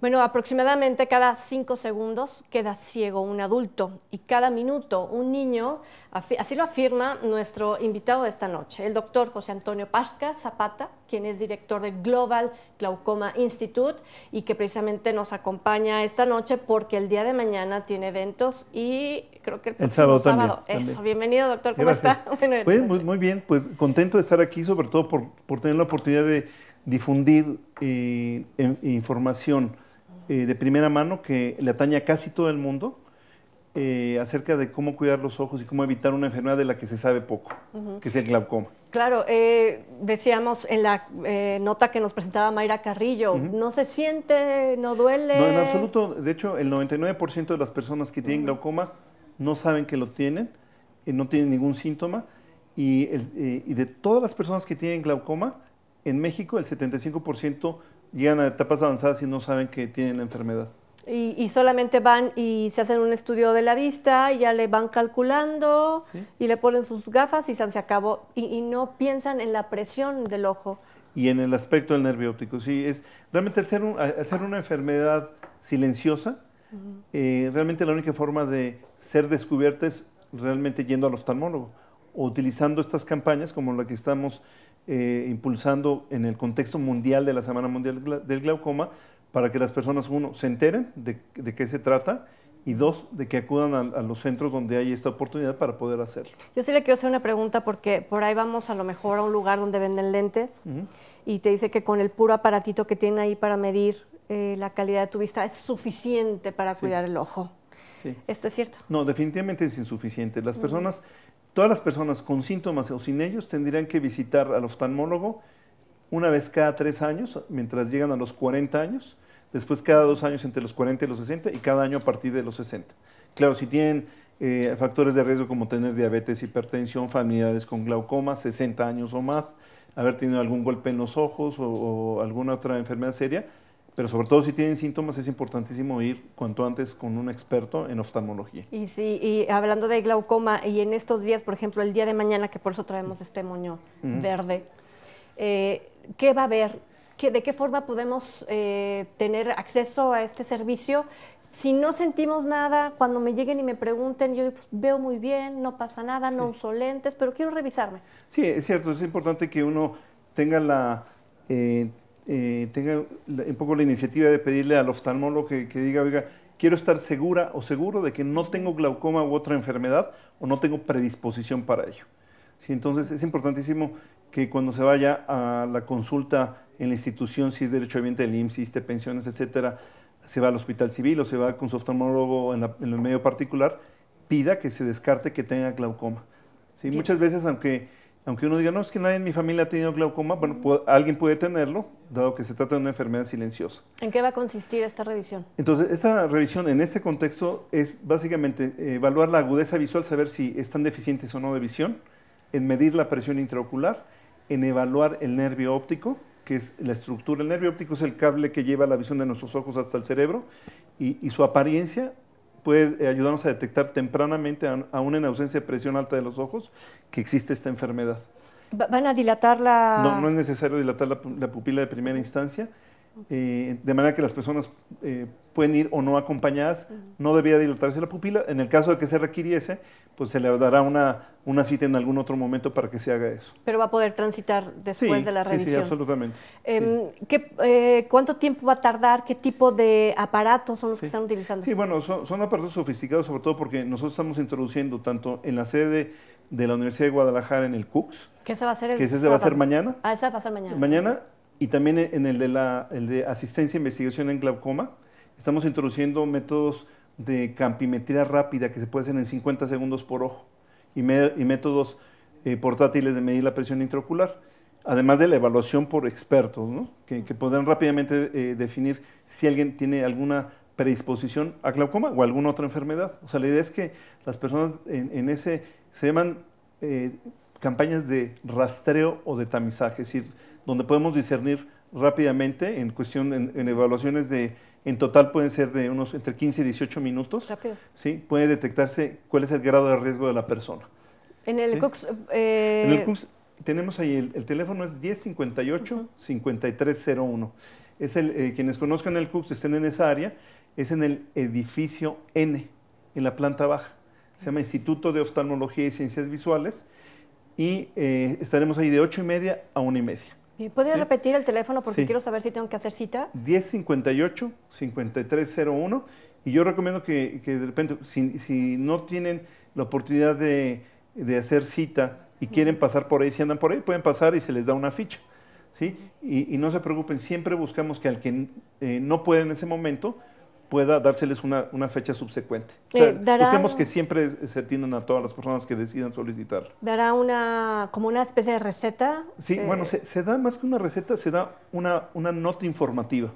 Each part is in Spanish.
Bueno, aproximadamente cada cinco segundos queda ciego un adulto y cada minuto un niño, así lo afirma nuestro invitado de esta noche, el doctor José Antonio Pasca Zapata, quien es director del Global Glaucoma Institute y que precisamente nos acompaña esta noche porque el día de mañana tiene eventos y creo que el, sábado, también, sábado. También. Eso, bienvenido doctor, ¿cómo está? Pues, muy, bien, pues contento de estar aquí, sobre todo por, tener la oportunidad de difundir eh, información eh, de primera mano que le atañe a casi todo el mundo eh, acerca de cómo cuidar los ojos y cómo evitar una enfermedad de la que se sabe poco, que es el glaucoma. Claro, eh, decíamos en la nota que nos presentaba Mayra Carrillo, no se siente, no duele. No, en absoluto. De hecho, el 99% de las personas que tienen glaucoma no saben que lo tienen, no tienen ningún síntoma. Y, y de todas las personas que tienen glaucoma, en México el 75% llegan a etapas avanzadas y no saben que tienen la enfermedad. Y, solamente van y se hacen un estudio de la vista y ya le van calculando y le ponen sus gafas y se acabó. Y, no piensan en la presión del ojo. Y en el aspecto del nervio óptico. Sí, es realmente al ser, ser una enfermedad silenciosa, eh, realmente la única forma de ser descubierta es realmente yendo al oftalmólogo o utilizando estas campañas como la que estamos eh, impulsando en el contexto mundial de la Semana Mundial del Glaucoma para que las personas, uno, se enteren de, qué se trata y dos, de que acudan a, los centros donde hay esta oportunidad para poder hacerlo. Yo sí le quiero hacer una pregunta porque por ahí vamos a lo mejor a un lugar donde venden lentes y te dice que con el puro aparatito que tiene ahí para medir eh, la calidad de tu vista es suficiente para cuidar el ojo. Sí. ¿Esto es cierto? No, definitivamente es insuficiente. Las personas Todas las personas con síntomas o sin ellos tendrían que visitar al oftalmólogo una vez cada tres años, mientras llegan a los 40 años, después cada dos años entre los 40 y los 60 y cada año a partir de los 60. Claro, si tienen eh, factores de riesgo como tener diabetes, hipertensión, familiares con glaucoma, 60 años o más, haber tenido algún golpe en los ojos o alguna otra enfermedad seria, pero sobre todo si tienen síntomas es importantísimo ir cuanto antes con un experto en oftalmología. Y sí, y hablando de glaucoma, y en estos días, por ejemplo, el día de mañana, que por eso traemos este moño verde, eh, ¿qué va a haber? ¿Qué, ¿De qué forma podemos eh, tener acceso a este servicio? Si no sentimos nada, cuando me lleguen y me pregunten, yo pues, veo muy bien, no pasa nada, no uso lentes, pero quiero revisarme. Sí, es cierto, es importante que uno tenga la... Eh, eh, tenga un poco la iniciativa de pedirle al oftalmólogo que, diga, oiga, quiero estar segura o seguro de que no tengo glaucoma u otra enfermedad o no tengo predisposición para ello. Sí, entonces es importantísimo que cuando se vaya a la consulta en la institución, si es derecho ambiente del IMSS, de pensiones, etcétera, se va al hospital civil o se va con su oftalmólogo en, en el medio particular, pida que se descarte que tenga glaucoma. ¿Sí? Muchas veces, aunque aunque uno diga, no, es que nadie en mi familia ha tenido glaucoma, bueno, alguien puede tenerlo, dado que se trata de una enfermedad silenciosa. ¿En qué va a consistir esta revisión? Entonces, esta revisión en este contexto es básicamente eh, evaluar la agudeza visual, saber si están deficientes o no de visión, en medir la presión intraocular, en evaluar el nervio óptico, que es la estructura. del nervio óptico es el cable que lleva la visión de nuestros ojos hasta el cerebro y, y su apariencia puede eh, ayudarnos a detectar tempranamente, aún en ausencia de presión alta de los ojos, que existe esta enfermedad. ¿Van a dilatar la...? No, no es necesario dilatar la, la pupila de primera instancia de manera que las personas eh, pueden ir o no acompañadas, no debía dilatarse la pupila. En el caso de que se requiriese, pues se le dará una, una cita en algún otro momento para que se haga eso. Pero va a poder transitar después de la revisión. Sí, sí, absolutamente. Em, eh, ¿Cuánto tiempo va a tardar? ¿Qué tipo de aparatos son los que están utilizando? Sí, bueno, son, aparatos sofisticados, sobre todo porque nosotros estamos introduciendo tanto en la sede de la Universidad de Guadalajara en el CUCS. ¿Qué se va a hacer se va a hacer mañana. Ah, ese va a ser mañana. Mañana y también en el de, la, de asistencia e investigación en glaucoma, estamos introduciendo métodos de campimetría rápida que se puede hacer en 50 segundos por ojo y, y métodos eh, portátiles de medir la presión intraocular, además de la evaluación por expertos, que, podrán rápidamente eh, definir si alguien tiene alguna predisposición a glaucoma o alguna otra enfermedad. O sea, la idea es que las personas en, ese se llaman eh, campañas de rastreo o de tamizaje, es decir, donde podemos discernir rápidamente en cuestión, en, evaluaciones de, en total pueden ser de unos entre 15 y 18 minutos. Rápido. Sí, puede detectarse cuál es el grado de riesgo de la persona. En el CUPS. Eh, en el tenemos ahí, el, teléfono es 1058-5301. Es el, eh, quienes conozcan el CUPS estén en esa área, es en el edificio N, en la planta baja. Se llama Instituto de Oftalmología y Ciencias Visuales y eh, estaremos ahí de 8 y media a 1 y media. ¿Puede repetir el teléfono porque quiero saber si tengo que hacer cita? 1058-5301 y yo recomiendo que, de repente, si, no tienen la oportunidad de, hacer cita y quieren pasar por ahí, si andan por ahí, pueden pasar y se les da una ficha. ¿sí? Y, no se preocupen, siempre buscamos que al que eh, no puede en ese momento, pueda dárseles una, una fecha subsecuente. O eh, que siempre se atiendan a todas las personas que decidan solicitar. ¿Dará una, como una especie de receta? Sí, eh, bueno, se, da más que una receta, se da una, una nota informativa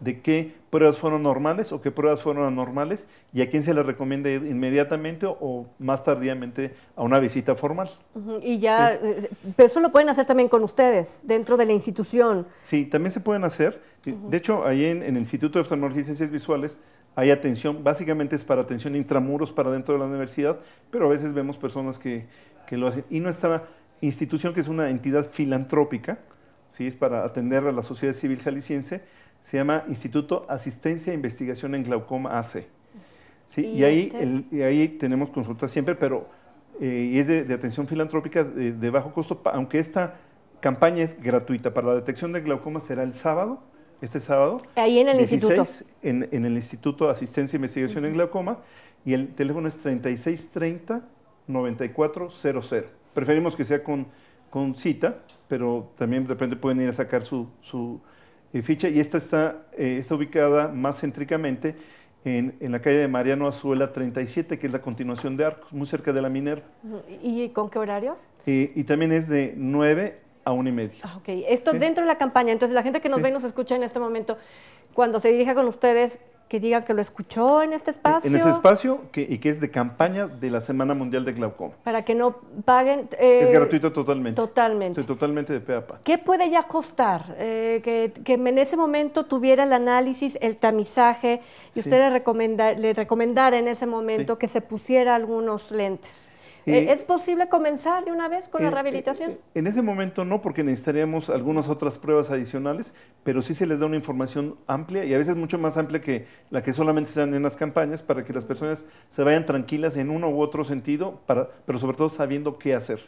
de qué pruebas fueron normales o qué pruebas fueron anormales y a quién se le recomienda ir inmediatamente o, más tardíamente a una visita formal. Y ya, eh, pero eso lo pueden hacer también con ustedes, dentro de la institución. Sí, también se pueden hacer. De hecho, ahí en, el Instituto de Oftalmología y Ciencias Visuales hay atención, básicamente es para atención intramuros, para dentro de la universidad, pero a veces vemos personas que, lo hacen. Y nuestra institución, que es una entidad filantrópica, ¿sí? es para atender a la sociedad civil jalisciense, se llama Instituto Asistencia e Investigación en Glaucoma AC. Y, ahí, tenemos consultas siempre, pero eh, es de, atención filantrópica de, bajo costo, aunque esta campaña es gratuita. Para la detección de glaucoma será el sábado este sábado. Ahí en el instituto. En, el Instituto de Asistencia e Investigación en Glaucoma. Y el teléfono es 3630-9400. Preferimos que sea con, cita, pero también de repente pueden ir a sacar su, su eh, ficha. Y esta está, eh, está ubicada más céntricamente en, la calle de Mariano Azuela 37, que es la continuación de Arcos, muy cerca de la Minera. ¿Y con qué horario? Eh, y también es de 9 a una y medio. Ah, ok, esto dentro de la campaña. Entonces, la gente que nos ve y nos escucha en este momento, cuando se dirija con ustedes, que digan que lo escuchó en este espacio. En ese espacio y que es de campaña de la Semana Mundial de Glaucoma. Para que no paguen. Eh, es gratuito totalmente. Totalmente. totalmente de pe ¿Qué puede ya costar? Eh, que, en ese momento tuviera el análisis, el tamizaje y usted ustedes le recomendara en ese momento que se pusiera algunos lentes. Eh, ¿Es posible comenzar de una vez con la eh, eh, rehabilitación? en ese momento no, porque necesitaríamos algunas otras pruebas adicionales, pero sí se les da una información amplia y a veces mucho más amplia que la que solamente se dan en las campañas para que las personas se vayan tranquilas en uno u otro sentido, pero sobre todo sabiendo qué hacer.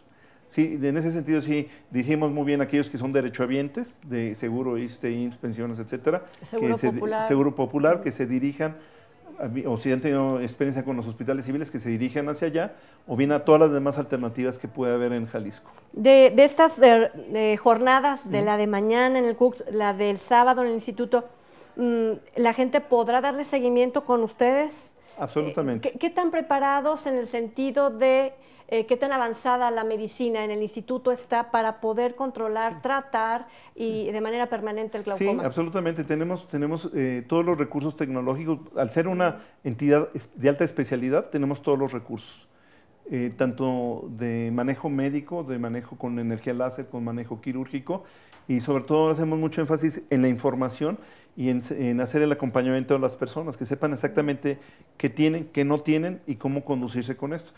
Sí, en ese sentido sí dijimos muy bien aquellos que son derechohabientes de seguro, ISTE, pensiones, etcétera, seguro popular, seguro popular que se dirijan o si han tenido experiencia con los hospitales civiles que se dirigen hacia allá, o bien a todas las demás alternativas que puede haber en Jalisco. De, estas eh, jornadas, de la de mañana en el CUCS, la del sábado en el instituto, mm, ¿la gente podrá darle seguimiento con ustedes? Absolutamente. Eh, ¿Qué, qué tan preparados en el sentido de eh, qué tan avanzada la medicina en el instituto está para poder controlar, tratar y de manera permanente el glaucoma. Sí, absolutamente. Tenemos, tenemos eh, todos los recursos tecnológicos. Al ser una entidad de alta especialidad, tenemos todos los recursos. Eh, tanto de manejo médico, de manejo con energía láser, con manejo quirúrgico, y sobre todo hacemos mucho énfasis en la información y en, hacer el acompañamiento a las personas, que sepan exactamente qué tienen, qué no tienen y cómo conducirse con esto.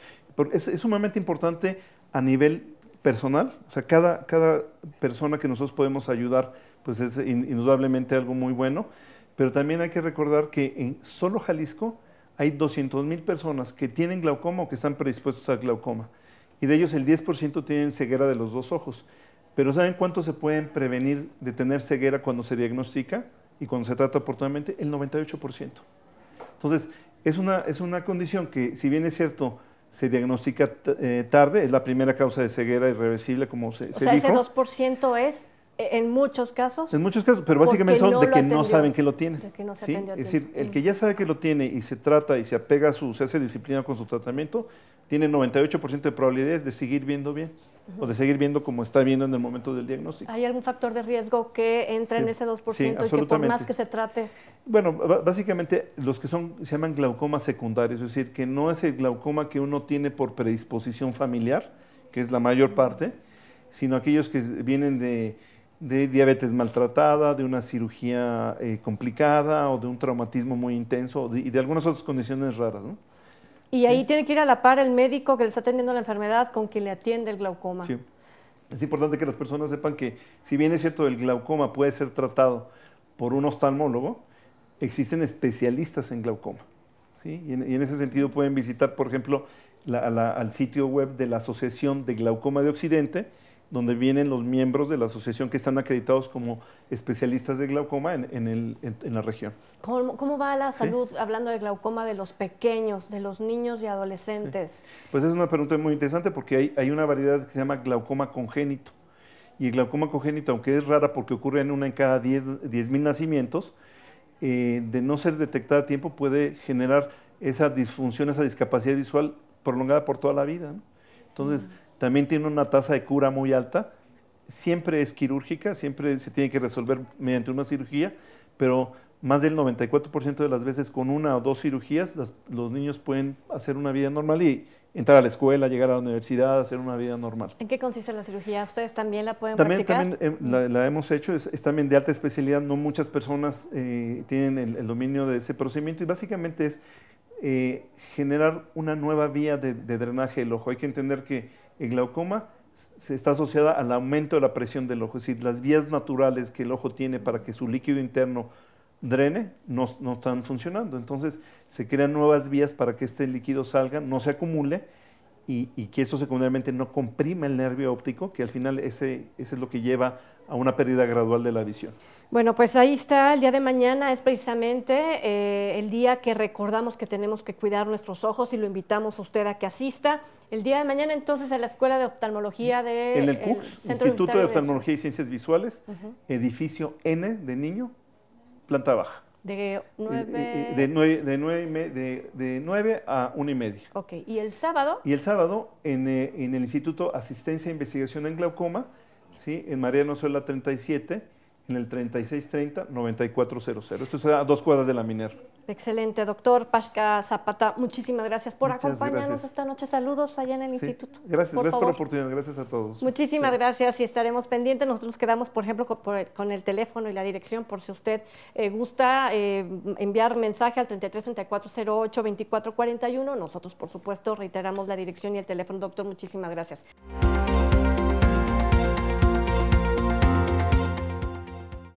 es, sumamente importante a nivel personal, o sea, cada, cada persona que nosotros podemos ayudar, pues es indudablemente algo muy bueno, pero también hay que recordar que en solo Jalisco hay 200.000 personas que tienen glaucoma o que están predispuestos a glaucoma, y de ellos el 10% tienen ceguera de los dos ojos. Pero ¿saben cuánto se pueden prevenir de tener ceguera cuando se diagnostica y cuando se trata oportunamente? El 98%. Entonces, es una, es una condición que, si bien es cierto, se diagnostica eh, tarde, es la primera causa de ceguera irreversible, como se, o sea, Ese 2% es en muchos casos. En muchos casos, pero básicamente son de que no saben que lo tienen. ¿sí? Es decir, el que ya sabe que lo tiene y se trata y se apega a su, se hace disciplina con su tratamiento, tiene 98% de probabilidades de seguir viendo bien o de seguir viendo como está viendo en el momento del diagnóstico. ¿Hay algún factor de riesgo que entre en ese 2% y que por más que se trate? Bueno, básicamente los que son, se llaman glaucoma secundarios, es decir, que no es el glaucoma que uno tiene por predisposición familiar, que es la mayor parte, sino aquellos que vienen de de diabetes maltratada, de una cirugía eh, complicada o de un traumatismo muy intenso y de algunas otras condiciones raras. Y ahí tiene que ir a la par el médico que le está atendiendo la enfermedad con quien le atiende el glaucoma. Sí. Es importante que las personas sepan que si bien es cierto el glaucoma puede ser tratado por un oftalmólogo, existen especialistas en glaucoma. ¿sí? Y, en, ese sentido pueden visitar, por ejemplo, al sitio web de la Asociación de Glaucoma de Occidente, donde vienen los miembros de la asociación que están acreditados como especialistas de glaucoma en, en, la región. ¿Cómo, ¿Cómo, va la salud, hablando de glaucoma, de los pequeños, de los niños y adolescentes? Pues es una pregunta muy interesante porque hay, hay, una variedad que se llama glaucoma congénito. Y el glaucoma congénito, aunque es rara porque ocurre en una en cada 10 mil nacimientos, eh, de no ser detectada a tiempo puede generar esa disfunción, esa discapacidad visual prolongada por toda la vida. Entonces, mm también tiene una tasa de cura muy alta. Siempre es quirúrgica, siempre se tiene que resolver mediante una cirugía, pero más del 94% de las veces con una o dos cirugías los niños pueden hacer una vida normal y entrar a la escuela, llegar a la universidad, hacer una vida normal. ¿En qué consiste la cirugía? ¿Ustedes también la pueden también, practicar? También eh, la, hemos hecho, es, también de alta especialidad, no muchas personas eh, tienen el, dominio de ese procedimiento y básicamente es eh, generar una nueva vía de, de drenaje del ojo. Hay que entender que el glaucoma se está asociada al aumento de la presión del ojo, es decir, las vías naturales que el ojo tiene para que su líquido interno drene no, están funcionando. Entonces se crean nuevas vías para que este líquido salga, no se acumule y, que esto secundariamente no comprima el nervio óptico, que al final ese, ese es lo que lleva a una pérdida gradual de la visión. Bueno, pues ahí está, el día de mañana es precisamente eh, el día que recordamos que tenemos que cuidar nuestros ojos y lo invitamos a usted a que asista. El día de mañana entonces a la Escuela de Oftalmología de... En el eh, CUCS, Instituto de Oftalmología y Ciencias Visuales, edificio N de niño, planta baja. De 9... Eh, de, de, 9, de, a una y media. Ok, ¿y el sábado? Y el sábado en, el Instituto Asistencia e Investigación en Glaucoma, ¿sí? en Mariano Nozuela 37 en el 3630-9400. Esto será a dos cuadras de la Miner. Excelente, doctor Pasca Zapata. Muchísimas gracias por acompañarnos esta noche. Saludos allá en el instituto. Gracias, gracias por la oportunidad. Gracias a todos. Muchísimas gracias y estaremos pendientes. Nosotros quedamos, por ejemplo, con, el, teléfono y la dirección por si usted eh, gusta eh, enviar mensaje al 333408-2441. Nosotros, por supuesto, reiteramos la dirección y el teléfono. Doctor, muchísimas gracias.